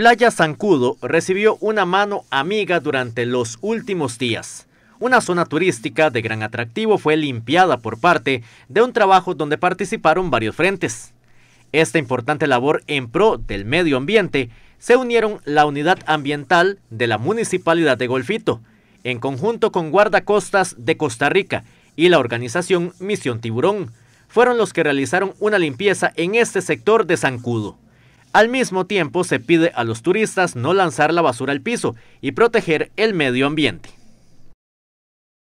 Playa Zancudo recibió una mano amiga durante los últimos días. Una zona turística de gran atractivo fue limpiada por parte de un trabajo donde participaron varios frentes. Esta importante labor en pro del medio ambiente se unieron la Unidad Ambiental de la Municipalidad de Golfito, en conjunto con Guardacostas de Costa Rica y la organización Misión Tiburón, fueron los que realizaron una limpieza en este sector de Zancudo. Al mismo tiempo, se pide a los turistas no lanzar la basura al piso y proteger el medio ambiente.